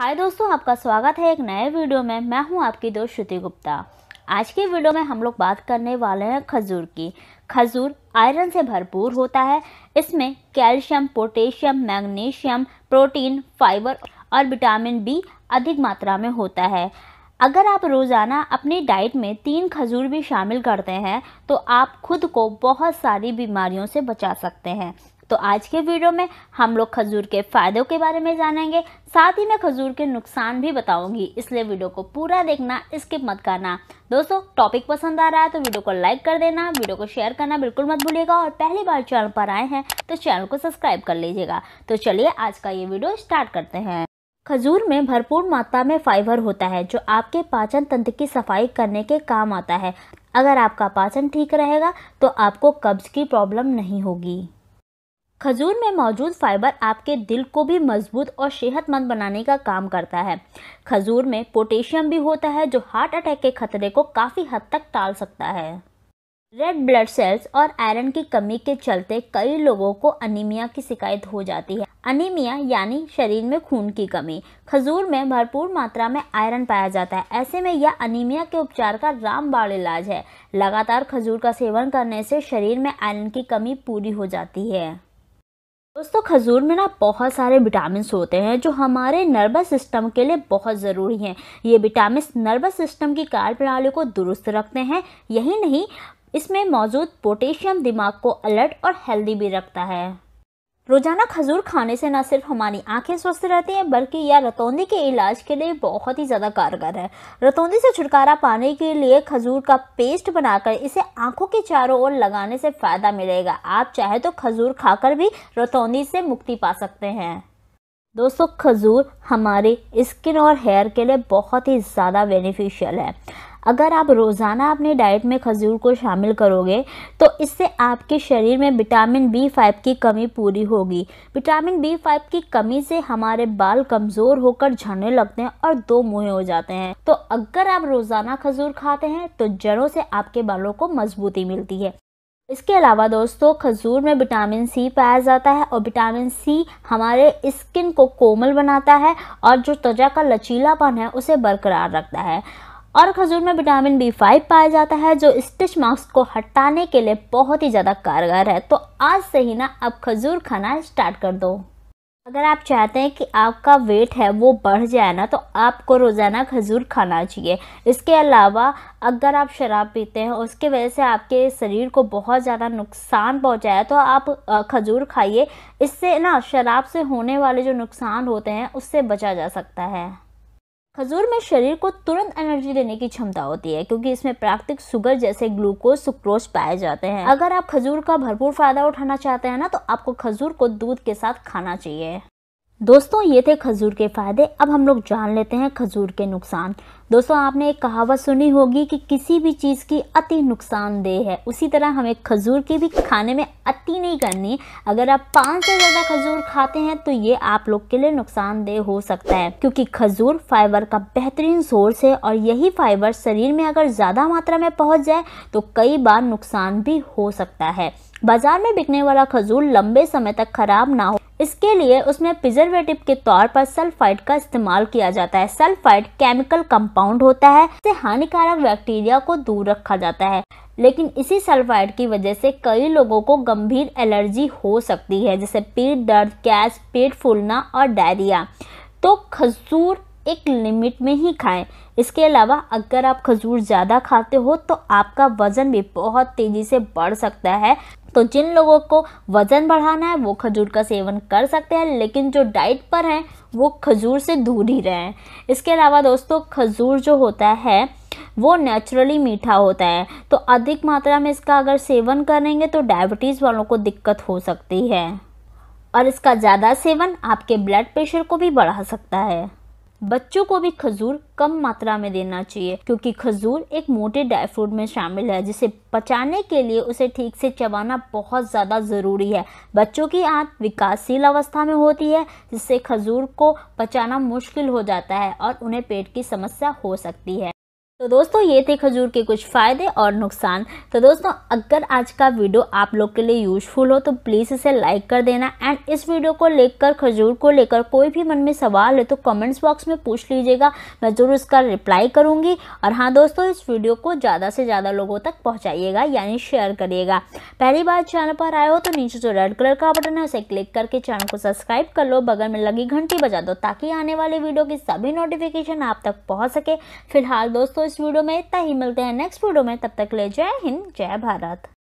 हाय दोस्तों आपका स्वागत है एक नए वीडियो में मैं हूं आपकी दोस्त श्रुति गुप्ता आज के वीडियो में हम लोग बात करने वाले हैं खजूर की खजूर आयरन से भरपूर होता है इसमें calcium potassium magnesium protein fibre और विटामिन बी अधिक मात्रा में होता है अगर आप रोज़ाना अपनी डाइट में तीन खजूर भी शामिल करते हैं तो आप खुद को बहुत सारी बीमारियों से बचा सकते हैं तो आज के वीडियो में हम लोग खजूर के फ़ायदों के बारे में जानेंगे साथ ही मैं खजूर के नुकसान भी बताऊंगी इसलिए वीडियो को पूरा देखना स्किप मत करना दोस्तों टॉपिक पसंद आ रहा है तो वीडियो को लाइक कर देना वीडियो को शेयर करना बिल्कुल मत भूलिएगा और पहली बार चैनल पर आए हैं तो चैनल को सब्सक्राइब कर लीजिएगा तो चलिए आज का ये वीडियो स्टार्ट करते हैं खजूर में भरपूर मात्रा में फाइबर होता है जो आपके पाचन तंत्र की सफाई करने के काम आता है अगर आपका पाचन ठीक रहेगा तो आपको कब्ज की प्रॉब्लम नहीं होगी खजूर में मौजूद फाइबर आपके दिल को भी मजबूत और सेहतमंद बनाने का काम करता है खजूर में पोटेशियम भी होता है जो हार्ट अटैक के खतरे को काफ़ी हद तक टाल सकता है रेड ब्लड सेल्स और आयरन की कमी के चलते कई लोगों को अनीमिया की शिकायत हो जाती है अनीमिया यानी शरीर में खून की कमी खजूर में भरपूर मात्रा में आयरन पाया जाता है ऐसे में यह अनीमिया के उपचार का रामबाण इलाज है लगातार खजूर का सेवन करने से शरीर में आयरन की कमी पूरी हो जाती है दोस्तों खजूर में ना बहुत सारे विटामिन होते हैं जो हमारे नर्वस सिस्टम के लिए बहुत ज़रूरी हैं ये विटामिन नर्वस सिस्टम की कार्य प्रणाली को दुरुस्त रखते हैं यही नहीं इसमें मौजूद पोटेशियम दिमाग को अलर्ट और हेल्दी भी रखता है रोजाना खजूर खाने से न सिर्फ हमारी आंखें स्वस्थ रहती हैं बल्कि यह रतौंदी के इलाज के लिए बहुत ही ज़्यादा कारगर है रतौंदी से छुटकारा पाने के लिए खजूर का पेस्ट बनाकर इसे आंखों के चारों ओर लगाने से फ़ायदा मिलेगा आप चाहे तो खजूर खाकर भी रतौंदी से मुक्ति पा सकते हैं दोस्तों खजूर हमारे स्किन और हेयर के लिए बहुत ही ज़्यादा बेनिफिशियल है अगर आप रोज़ाना अपने डाइट में खजूर को शामिल करोगे तो इससे आपके शरीर में विटामिन बी फाइव की कमी पूरी होगी विटामिन बी फाइव की कमी से हमारे बाल कमज़ोर होकर झड़ने लगते हैं और दो मुँह हो जाते हैं तो अगर आप रोज़ाना खजूर खाते हैं तो जड़ों से आपके बालों को मजबूती मिलती है इसके अलावा दोस्तों खजूर में विटामिन सी पाया जाता है और विटामिन सी हमारे स्किन को कोमल बनाता है और जो त्वचा का लचीलापन है उसे बरकरार रखता है और खजूर में विटामिन बी फाइव पाया जाता है जो स्टिच मार्क्स को हटाने के लिए बहुत ही ज़्यादा कारगर है तो आज से ही ना आप खजूर खाना स्टार्ट कर दो अगर आप चाहते हैं कि आपका वेट है वो बढ़ जाए ना तो आपको रोज़ाना खजूर खाना चाहिए इसके अलावा अगर आप शराब पीते हैं उसके वजह से आपके शरीर को बहुत ज़्यादा नुकसान पहुँचाया तो आप खजूर खाइए इससे ना शराब से होने वाले जो नुकसान होते हैं उससे बचा जा सकता है खजूर में शरीर को तुरंत एनर्जी देने की क्षमता होती है क्योंकि इसमें प्राकृतिक सुगर जैसे ग्लूकोज सुक्रोज पाए जाते हैं अगर आप खजूर का भरपूर फायदा उठाना चाहते हैं ना तो आपको खजूर को दूध के साथ खाना चाहिए दोस्तों ये थे खजूर के फ़ायदे अब हम लोग जान लेते हैं खजूर के नुकसान दोस्तों आपने एक कहावत सुनी होगी कि किसी भी चीज़ की अति नुकसानदेह है उसी तरह हमें खजूर की भी खाने में अति नहीं करनी अगर आप पाँच से ज़्यादा खजूर खाते हैं तो ये आप लोग के लिए नुकसानदेह हो सकता है क्योंकि खजूर फाइबर का बेहतरीन सोर्स है और यही फाइबर शरीर में अगर ज़्यादा मात्रा में पहुँच जाए तो कई बार नुकसान भी हो सकता है बाजार में बिकने वाला खजूर लंबे समय तक खराब ना हो इसके लिए उसमें प्रिजर्वेटिव के तौर पर सल्फाइड का इस्तेमाल किया जाता है सल्फाइड केमिकल कंपाउंड होता है इससे हानिकारक बैक्टीरिया को दूर रखा जाता है लेकिन इसी सल्फाइड की वजह से कई लोगों को गंभीर एलर्जी हो सकती है जैसे पेट दर्द गैस पेट फूलना और डायरिया तो खजूर एक लिमिट में ही खाएं इसके अलावा अगर आप खजूर ज़्यादा खाते हो तो आपका वज़न भी बहुत तेज़ी से बढ़ सकता है तो जिन लोगों को वज़न बढ़ाना है वो खजूर का सेवन कर सकते हैं लेकिन जो डाइट पर हैं वो खजूर से दूर ही रहें इसके अलावा दोस्तों खजूर जो होता है वो नेचुरली मीठा होता है तो अधिक मात्रा में इसका अगर सेवन करेंगे तो डायबिटीज़ वालों को दिक्कत हो सकती है और इसका ज़्यादा सेवन आपके ब्लड प्रेशर को भी बढ़ा सकता है बच्चों को भी खजूर कम मात्रा में देना चाहिए क्योंकि खजूर एक मोटे ड्राई फ्रूट में शामिल है जिसे पचाने के लिए उसे ठीक से चबाना बहुत ज़्यादा ज़रूरी है बच्चों की आंत विकासशील अवस्था में होती है जिससे खजूर को पचाना मुश्किल हो जाता है और उन्हें पेट की समस्या हो सकती है तो दोस्तों ये थे खजूर के कुछ फ़ायदे और नुकसान तो दोस्तों अगर आज का वीडियो आप लोग के लिए यूजफुल हो तो प्लीज़ इसे लाइक कर देना एंड इस वीडियो को लेकर खजूर को लेकर कोई भी मन में सवाल है तो कमेंट्स बॉक्स में पूछ लीजिएगा मैं ज़रूर इसका रिप्लाई करूँगी और हाँ दोस्तों इस वीडियो को ज़्यादा से ज़्यादा लोगों तक पहुँचाइएगा यानी शेयर करिएगा पहली बार चैनल पर आए हो तो नीचे जो रेड कलर का बटन है उसे क्लिक करके चैनल को सब्सक्राइब कर लो बगल में लगी घंटी बजा दो ताकि आने वाले वीडियो की सभी नोटिफिकेशन आप तक पहुँच सके फिलहाल दोस्तों इस वीडियो में इतना ही मिलते हैं नेक्स्ट वीडियो में तब तक ले जय हिंद जय भारत